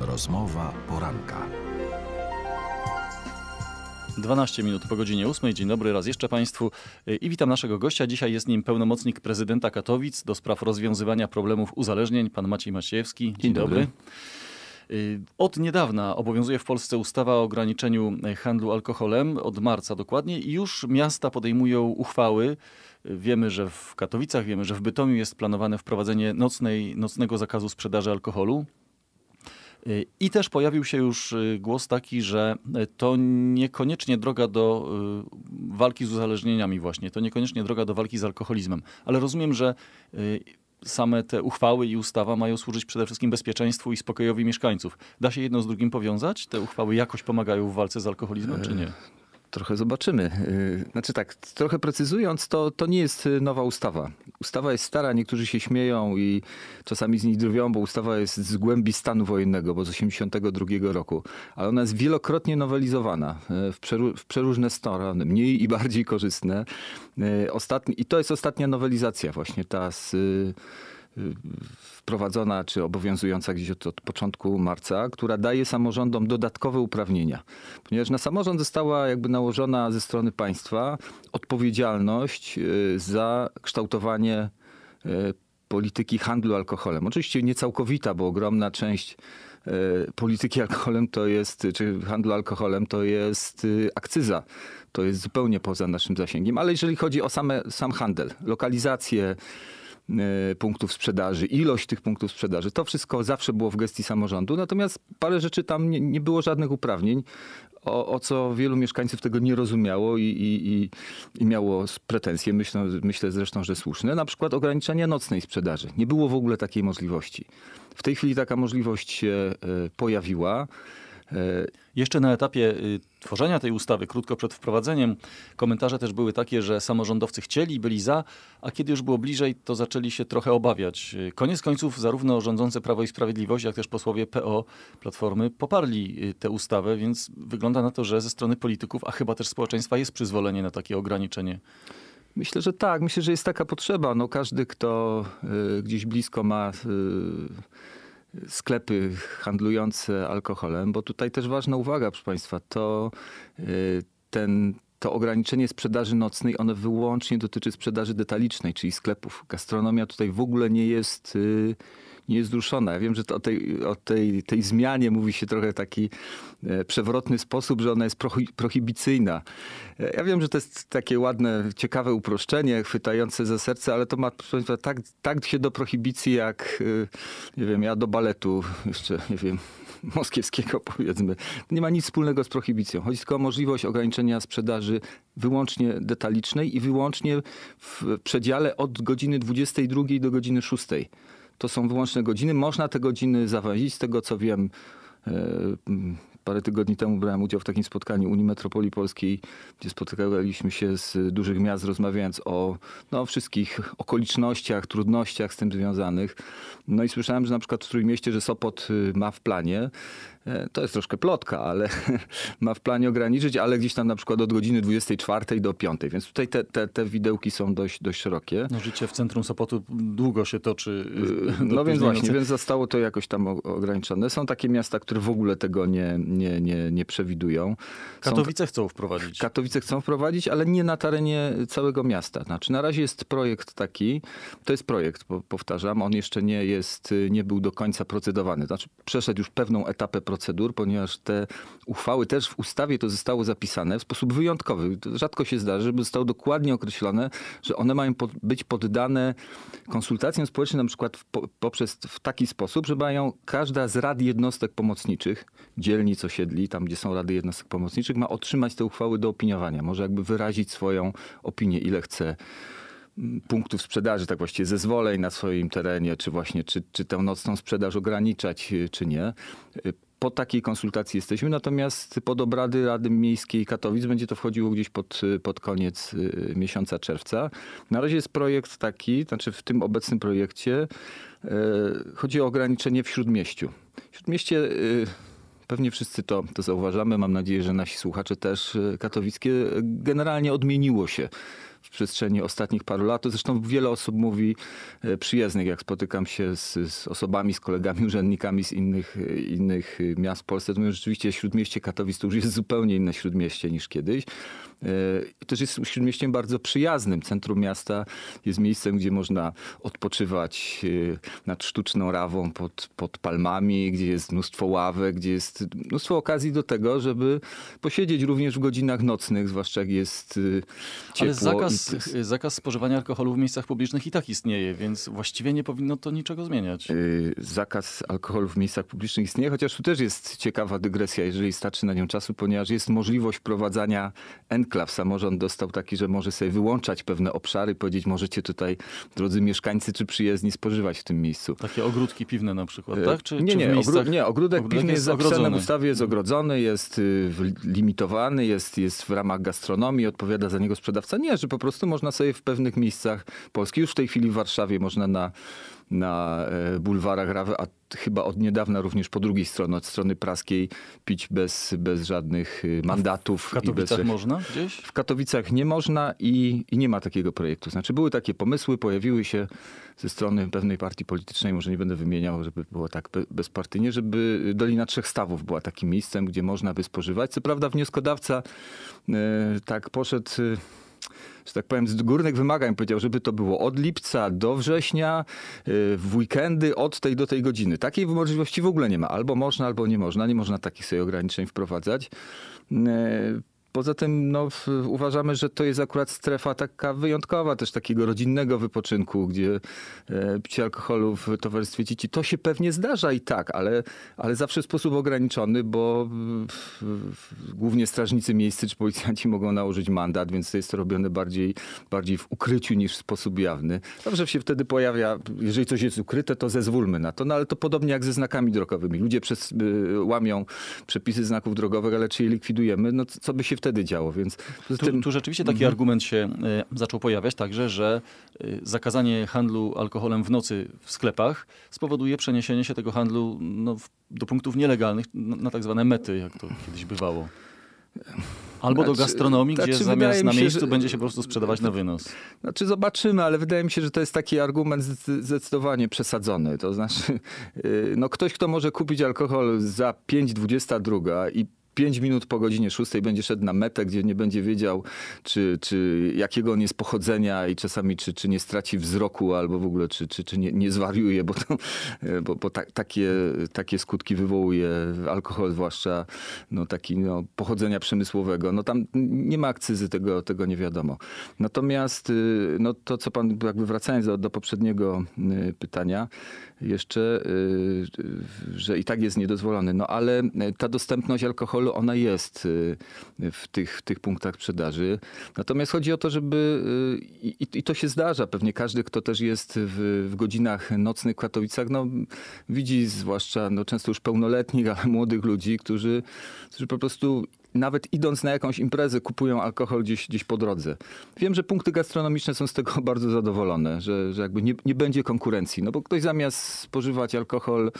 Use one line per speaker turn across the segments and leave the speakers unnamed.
Rozmowa poranka.
12 minut po godzinie 8. Dzień dobry raz jeszcze Państwu i witam naszego gościa. Dzisiaj jest nim pełnomocnik prezydenta Katowic do spraw rozwiązywania problemów uzależnień, pan Maciej Maciejewski. Dzień, Dzień dobry. dobry. Y, od niedawna obowiązuje w Polsce ustawa o ograniczeniu handlu alkoholem, od marca dokładnie, i już miasta podejmują uchwały. Wiemy, że w Katowicach, wiemy, że w Bytomiu jest planowane wprowadzenie nocnej, nocnego zakazu sprzedaży alkoholu. I też pojawił się już y, głos taki, że y, to niekoniecznie droga do y, walki z uzależnieniami właśnie, to niekoniecznie droga do walki z alkoholizmem. Ale rozumiem, że same te uchwały i ustawa mają służyć przede wszystkim bezpieczeństwu i spokojowi mieszkańców. Da się jedno z drugim powiązać? Te uchwały jakoś pomagają w walce z alkoholizmem, czy nie? E, trochę zobaczymy. Y, znaczy tak, trochę precyzując, to, to nie jest y, nowa
ustawa. Ustawa jest stara, niektórzy się śmieją i czasami z niej drwią, bo ustawa jest z głębi stanu wojennego, bo z 82 roku. Ale ona jest wielokrotnie nowelizowana y, w, w przeróżne strony, mniej i bardziej korzystne. Ostatni, I to jest ostatnia nowelizacja właśnie, ta z wprowadzona czy obowiązująca gdzieś od, od, początku marca, która daje samorządom dodatkowe uprawnienia. Ponieważ na samorząd została jakby nałożona ze strony państwa odpowiedzialność y, za kształtowanie y, polityki handlu alkoholem. Oczywiście nie całkowita, bo ogromna część y, polityki alkoholem to jest, czy handlu alkoholem to jest akcyza. To jest zupełnie poza naszym zasięgiem. Ale jeżeli chodzi o same, sam handel, lokalizację, E, punktów sprzedaży, ilość tych punktów sprzedaży. To wszystko zawsze było w gestii samorządu, natomiast parę rzeczy tam nie, nie było żadnych uprawnień. O, o, co wielu mieszkańców tego nie rozumiało i, i, i, i miało pretensje, myślę, myślę zresztą, że słuszne, na przykład ograniczenia nocnej sprzedaży. Nie było w ogóle takiej możliwości. W tej chwili taka
możliwość się e, pojawiła. E, jeszcze na etapie y, tworzenia tej ustawy, krótko przed wprowadzeniem, komentarze też były takie, że samorządowcy chcieli, byli za, a kiedy już było bliżej, to zaczęli się trochę obawiać. Y, koniec końców zarówno rządzące Prawo i Sprawiedliwość, jak też posłowie PO Platformy poparli y, tę ustawę, więc wygląda na to, że ze strony polityków, a chyba też społeczeństwa jest przyzwolenie na takie ograniczenie. Myślę, że tak. Myślę, że jest taka potrzeba. No, każdy, kto y, gdzieś blisko ma y,
sklepy handlujące alkoholem, bo tutaj też ważna uwaga, proszę Państwa, to y, ten, to ograniczenie sprzedaży nocnej, one wyłącznie dotyczy sprzedaży detalicznej, czyli sklepów. Gastronomia tutaj w ogóle nie jest y, niezruszona. Ja wiem, że o, tej, o tej, tej zmianie mówi się trochę taki e, przewrotny sposób, że ona jest prohi, prohibicyjna. E, ja wiem, że to jest takie ładne, ciekawe uproszczenie, chwytające za serce, ale to ma tak, tak się do prohibicji jak, e, nie wiem, ja do baletu jeszcze, nie wiem, moskiewskiego powiedzmy. Nie ma nic wspólnego z prohibicją. Chodzi tylko o możliwość ograniczenia sprzedaży wyłącznie detalicznej i wyłącznie w przedziale od godziny 22 do godziny 6 to są wyłączne godziny. Można te godziny zawęzić, z tego co wiem. E, parę tygodni temu brałem udział w takim spotkaniu Unii Metropolii Polskiej, gdzie spotykaliśmy się z dużych miast, rozmawiając o no, wszystkich okolicznościach, trudnościach z tym związanych. No i słyszałem, że na przykład w Trójmieście, że Sopot y, ma w planie E, to jest troszkę plotka, ale ma w planie ograniczyć, ale gdzieś tam na przykład od godziny 24 do 5. Więc tutaj te, te, te widełki są dość, dość szerokie.
No życie w centrum Sopotu długo się toczy. E, no więc właśnie, więc
zostało to jakoś tam ograniczone. Są takie miasta, które w ogóle tego nie, nie, nie, nie przewidują. Są... Katowice chcą wprowadzić. Katowice chcą wprowadzić, ale nie na terenie całego miasta. Znaczy na razie jest projekt taki, to jest projekt, powtarzam, on jeszcze nie jest, y, nie był do końca procedowany. Znaczy przeszedł już pewną etapę procedowania procedur, ponieważ te uchwały też w ustawie to zostało zapisane w sposób wyjątkowy. Rzadko się zdarzy, żeby zostało dokładnie określone, że one mają być poddane konsultacjom społecznym na przykład poprzez w taki sposób, że mają każda z rad jednostek pomocniczych, dzielnic, osiedli, tam gdzie są rady jednostek pomocniczych, ma otrzymać te uchwały do opiniowania. Może jakby wyrazić swoją opinię, ile chce punktów sprzedaży, tak właściwie zezwoleń na swoim terenie, czy właśnie czy, czy tę nocną sprzedaż ograniczać, y, czy nie. Y, po takiej konsultacji jesteśmy, natomiast pod obrady Rady Miejskiej Katowic będzie to wchodziło gdzieś pod, pod koniec y, miesiąca czerwca. Na razie jest projekt taki, znaczy w tym obecnym projekcie yy, chodzi o ograniczenie w Śródmieściu. W Śródmieście yy, Pewnie wszyscy to, to zauważamy. Mam nadzieję, że nasi słuchacze też. Y, katowickie generalnie odmieniło się w przestrzeni ostatnich paru lat. To zresztą wiele osób mówi e, przyjezdnych, jak spotykam się z, z osobami, z kolegami, urzędnikami z innych, e, innych e, miast w Polsce. To mówią, rzeczywiście śródmieście Katowic to już jest zupełnie inne śródmieście niż kiedyś. też jest śródmieściem bardzo przyjaznym. Centrum miasta jest miejscem, gdzie można odpoczywać nad sztuczną rawą pod, pod palmami, gdzie jest mnóstwo ławek, gdzie jest mnóstwo okazji do tego, żeby posiedzieć również w
godzinach nocnych, zwłaszcza jak jest ciepło. Ale zakaz zakaz, y, zakaz spożywania alkoholu w miejscach publicznych i tak istnieje, więc właściwie nie powinno to niczego
zmieniać. Y, zakaz alkoholu w miejscach publicznych istnieje, chociaż tu też jest ciekawa dygresja, jeżeli starczy na nią czasu, ponieważ jest możliwość prowadzenia enklaw. Samorząd dostał taki, że może sobie wyłączać pewne obszary, powiedzieć możecie tutaj, drodzy mieszkańcy czy przyjezdni, spożywać w tym miejscu. Takie ogródki piwne na przykład, y, tak? Czy, nie, czy nie, miejscach... nie, ogródek, piwny jest, jest zapisany w ustawie, jest ogrodzony, jest limitowany, jest, jest w ramach gastronomii, odpowiada za niego sprzedawca. Nie, że po po prostu można sobie w pewnych miejscach Polski, już w tej chwili w Warszawie można na, na e, bulwarach Rawy, a chyba od niedawna również po drugiej stronie, od strony praskiej, pić bez, bez żadnych y, mandatów. W Katowicach bez... można gdzieś? W Katowicach nie można i, i nie ma takiego projektu. Znaczy były takie pomysły, pojawiły się ze strony pewnej partii politycznej, może nie będę wymieniał, żeby było tak bezpartyjnie, żeby Dolina Trzech Stawów była takim miejscem, gdzie można by spożywać. Co prawda wnioskodawca e, tak poszedł że tak powiem, z górnych wymagań powiedział, żeby to było od lipca do września, y, w weekendy od tej do tej godziny. Takiej możliwości w ogóle nie ma. Albo można, albo nie można. Nie można takich sobie ograniczeń wprowadzać. Y, Poza tym no, uważamy, że to jest akurat strefa taka wyjątkowa, też takiego rodzinnego wypoczynku, gdzie e, picie alkoholu w towarzystwie dzieci. To się pewnie zdarza i tak, ale, ale zawsze w sposób ograniczony, bo w, w, głównie strażnicy miejscy czy policjanci mogą nałożyć mandat, więc to jest to robione bardziej, bardziej w ukryciu niż w sposób jawny. Zawsze się wtedy pojawia, jeżeli coś jest ukryte, to zezwólmy na to, no ale to podobnie jak ze znakami drogowymi. Ludzie przez, y, łamią przepisy znaków drogowych, ale czy je likwidujemy? No co by się wtedy wtedy
działo, więc... Tu, tym... tu rzeczywiście taki mhm. argument się e, zaczął pojawiać także, że e, zakazanie handlu alkoholem w nocy w sklepach spowoduje przeniesienie się tego handlu no, do punktów nielegalnych, na, tak zwane mety, jak to kiedyś bywało. Albo znaczy, do gastronomii, znaczy, gdzie zamiast na się, miejscu że... będzie się po prostu sprzedawać na wynos.
Znaczy zobaczymy, ale wydaje mi się, że to jest taki argument zdecydowanie przesadzony. To znaczy, e, no ktoś, kto może kupić alkohol za 5,22 i 5 minut po godzinie 6 będzie szedł na metę, gdzie nie będzie wiedział, czy, czy jakiego on jest pochodzenia i czasami czy, czy nie straci wzroku albo w ogóle czy, czy, czy nie, nie zwariuje, bo, to, e, bo, bo ta, takie, takie skutki wywołuje alkohol, zwłaszcza no, taki no, pochodzenia przemysłowego. No tam nie ma akcyzy, tego, tego nie wiadomo. Natomiast y, no, to, co pan, jakby wracając do, do poprzedniego y, pytania, jeszcze, y, że i tak jest niedozwolony, no ale ta dostępność alkoholu ona jest y, w tych, w tych punktach sprzedaży. Natomiast chodzi o to, żeby y, i, i to się zdarza, pewnie każdy, kto też jest w, w godzinach nocnych w Katowicach, no, widzi zwłaszcza no, często już pełnoletnich, ale młodych ludzi, którzy, którzy po prostu nawet idąc na jakąś imprezę, kupują alkohol gdzieś, gdzieś po drodze. Wiem, że punkty gastronomiczne są z tego bardzo zadowolone, że, że jakby nie, nie będzie konkurencji. No bo ktoś zamiast spożywać alkohol y,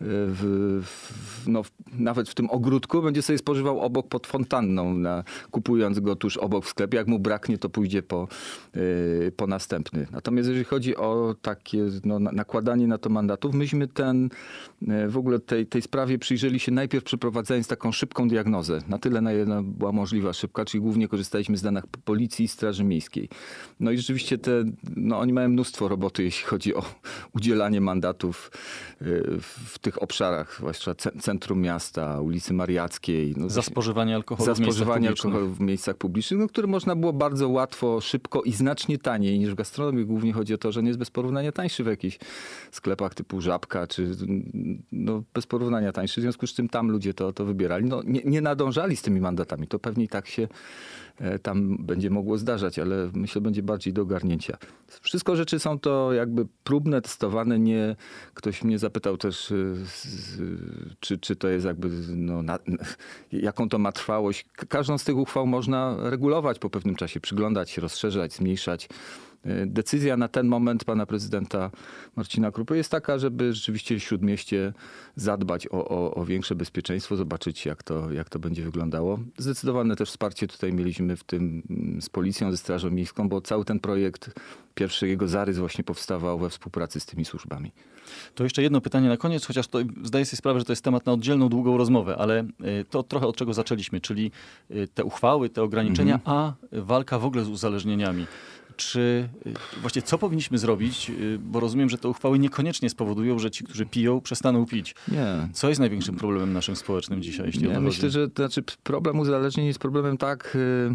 w, w, no, nawet w tym ogródku, będzie sobie spożywał obok pod fontanną, na, kupując go tuż obok w sklepie. Jak mu braknie, to pójdzie po, yy, po następny. Natomiast jeżeli chodzi o takie no, nakładanie na to mandatów, myśmy ten, yy, w ogóle tej, tej sprawie przyjrzeli się najpierw przeprowadzając taką szybką diagnozę. Na tyle tyle, na ile była możliwa szybka, czyli głównie korzystaliśmy z danych policji i Straży Miejskiej. No i rzeczywiście te, no oni mają mnóstwo roboty, jeśli chodzi o udzielanie mandatów y, w tych obszarach, zwłaszcza centrum miasta, ulicy Mariackiej. No, za
spożywanie alkoholu za spożywanie w alkoholu
w miejscach publicznych, no, które można było bardzo łatwo, szybko i znacznie taniej niż w gastronomii. Głównie chodzi o to, że nie jest bez porównania tańszy w jakichś sklepach typu Żabka, czy no, bez porównania tańszy. W związku z czym tam ludzie to, to wybierali. No, nie, nie nadążali z tymi mandatami. To pewnie tak się e, tam będzie mogło zdarzać, ale myślę, będzie bardziej do ogarnięcia. Wszystko rzeczy są to jakby próbne, testowane. Nie, ktoś mnie zapytał też, e, czy, czy to jest jakby, no, na, jaką to ma trwałość. Każdą z tych uchwał można regulować po pewnym czasie, przyglądać się, rozszerzać, zmniejszać. E, decyzja na ten moment pana prezydenta Marcina Krupy jest taka, żeby rzeczywiście w Śródmieście zadbać o, o, o większe bezpieczeństwo, zobaczyć jak to, jak to będzie wyglądało. Zdecydowane też wsparcie tutaj mieliśmy w tym mm, z policją, ze Strażą Miejską, bo cały ten projekt, pierwszy jego zarys właśnie powstawał we współpracy z tymi służbami.
To jeszcze jedno pytanie na koniec, chociaż to, zdaję sobie sprawę, że to jest temat na oddzielną, długą rozmowę, ale e, to trochę od czego zaczęliśmy, czyli e, te uchwały, te ograniczenia, mhm. a walka w ogóle z uzależnieniami czy y, właśnie co powinniśmy zrobić, y, bo rozumiem, że te uchwały niekoniecznie spowodują, że ci, którzy piją, przestaną pić. Nie. Co jest największym problemem naszym społecznym dzisiaj, jeśli Nie, o to Myślę, że
to znaczy problem uzależnień jest problemem tak... Yy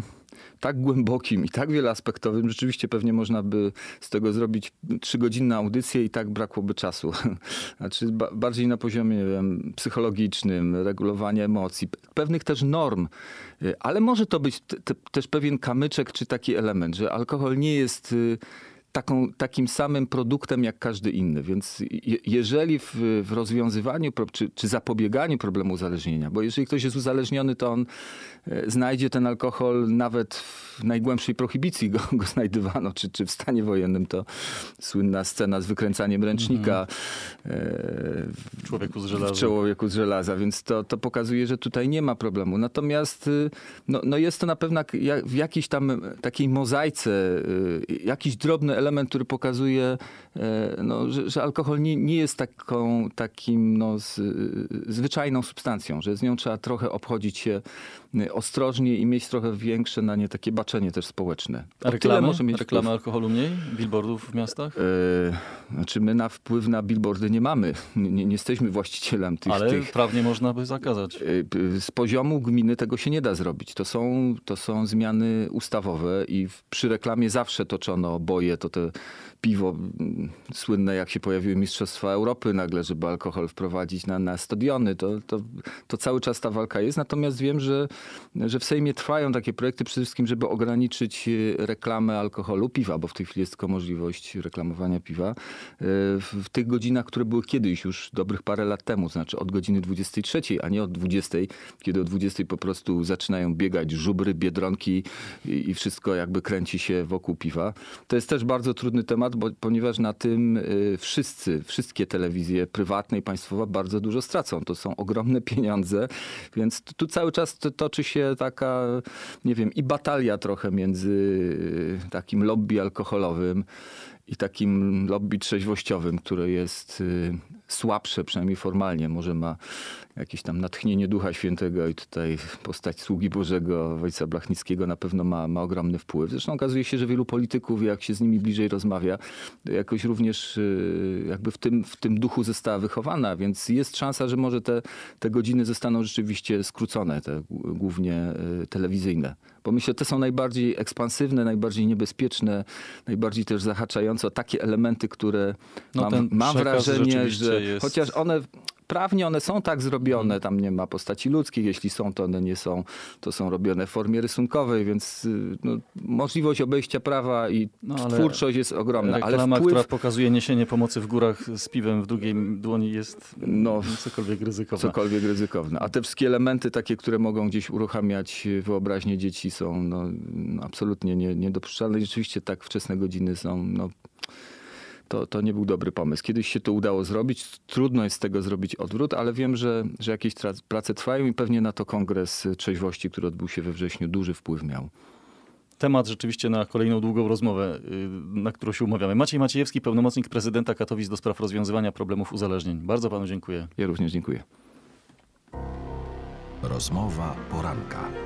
tak głębokim i tak wieloaspektowym, rzeczywiście pewnie można by z tego zrobić trzygodzinną audycję i tak brakłoby czasu. Znaczy ba bardziej na poziomie wiem, psychologicznym, regulowania emocji, pewnych też norm, y, ale może to być też pewien kamyczek czy taki element, że alkohol nie jest y, taką, takim samym produktem jak każdy inny. Więc je, jeżeli w, w rozwiązywaniu czy, czy, zapobieganiu problemu uzależnienia, bo jeżeli ktoś jest uzależniony, to on e, znajdzie ten alkohol nawet w najgłębszej prohibicji go, go znajdywano, czy, czy w stanie wojennym to słynna scena z wykręcaniem ręcznika mhm. E, w, człowieku z żelaza. w człowieku z żelaza. Więc to, to pokazuje, że tutaj nie ma problemu. Natomiast y, no, no jest to na pewno w jakiejś tam takiej mozaice, y, jakiś drobny element, element, który pokazuje, e, no, że, że, alkohol nie, nie jest taką, takim no, z, zwyczajną substancją, że z nią trzeba trochę obchodzić się y, ostrożnie i mieć trochę większe na nie takie baczenie też społeczne. A reklamy? Może mieć reklamy
alkoholu mniej? Billboardów w miastach?
Yy, znaczy my na wpływ na billboardy nie mamy. Nie, nie jesteśmy właścicielem tych... Ale tych... prawnie można by zakazać. E, z poziomu gminy tego się nie da zrobić. To są, to są zmiany ustawowe i przy reklamie zawsze toczono boje, to piwo mm, słynne, jak się pojawiły Mistrzostwa Europy nagle, żeby alkohol wprowadzić na, na stadiony. To, to, to cały czas ta walka jest. Natomiast wiem, że, że w Sejmie trwają takie projekty przede wszystkim, żeby ograniczyć y, reklamę alkoholu, piwa, bo w tej chwili jest tylko możliwość reklamowania piwa. Y, w tych godzinach, które były kiedyś, już dobrych parę lat temu, znaczy od godziny 23, a nie od 20, kiedy o 20 po prostu zaczynają biegać żubry, biedronki i, i wszystko jakby kręci się wokół piwa. To jest też bardzo bardzo trudny temat, bo, ponieważ na tym y, wszyscy, wszystkie telewizje prywatne i państwowe bardzo dużo stracą. To są ogromne pieniądze, więc tu cały czas toczy się taka, nie wiem, i batalia trochę między y, takim lobby alkoholowym i takim lobby trzeźwościowym, które jest y, słabsze, przynajmniej formalnie, może ma jakieś tam natchnienie Ducha Świętego i tutaj postać sługi Bożego ojca Blachnickiego na pewno ma, ma ogromny wpływ. Zresztą okazuje się, że wielu polityków, jak się z nimi bliżej rozmawia, jakoś również y, jakby w tym, w tym duchu została wychowana, więc jest szansa, że może te, te godziny zostaną rzeczywiście skrócone, te głównie y, telewizyjne. Bo myślę, że te są najbardziej ekspansywne, najbardziej niebezpieczne, najbardziej też zahaczające takie elementy, które no mam, mam wrażenie, że jest... chociaż one prawnie one są tak zrobione, mm. tam nie ma postaci ludzkich, jeśli są, to one nie są, to są robione w formie rysunkowej, więc y, no, możliwość obejścia prawa i no, twórczość jest ogromna. Reklama, ale wpływ... która
pokazuje niesienie pomocy w górach z piwem w drugiej dłoni jest no, no cokolwiek
ryzykowne. Cokolwiek ryzykowne. A te wszystkie elementy takie, które mogą gdzieś uruchamiać wyobraźnię dzieci są no, absolutnie nie, niedopuszczalne. Rzeczywiście tak wczesne godziny są no, to, to nie był dobry pomysł. Kiedyś się to udało zrobić, trudno jest z tego zrobić odwrót, ale wiem, że, że jakieś prace trwają i pewnie na to kongres trzeźwości, który odbył się we wrześniu, duży wpływ
miał temat rzeczywiście na kolejną długą rozmowę, y, na którą się umawiamy. Maciej Maciejewski, pełnomocnik prezydenta Katowic do spraw rozwiązywania problemów uzależnień. Bardzo panu dziękuję.
Ja również dziękuję.
Rozmowa poranka.